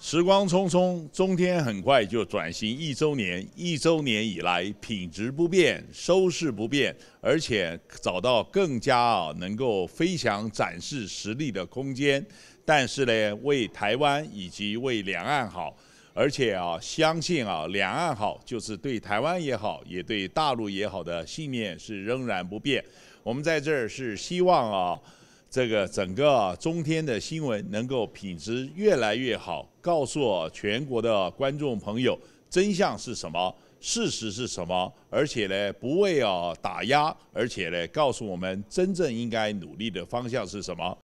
时光匆匆，中天很快就转型一周年。一周年以来，品质不变，收视不变，而且找到更加啊能够飞翔、展示实力的空间。但是呢，为台湾以及为两岸好，而且啊，相信啊，两岸好就是对台湾也好，也对大陆也好的信念是仍然不变。我们在这儿是希望啊。这个整个中天的新闻能够品质越来越好，告诉全国的观众朋友真相是什么，事实是什么，而且呢不为啊打压，而且呢告诉我们真正应该努力的方向是什么。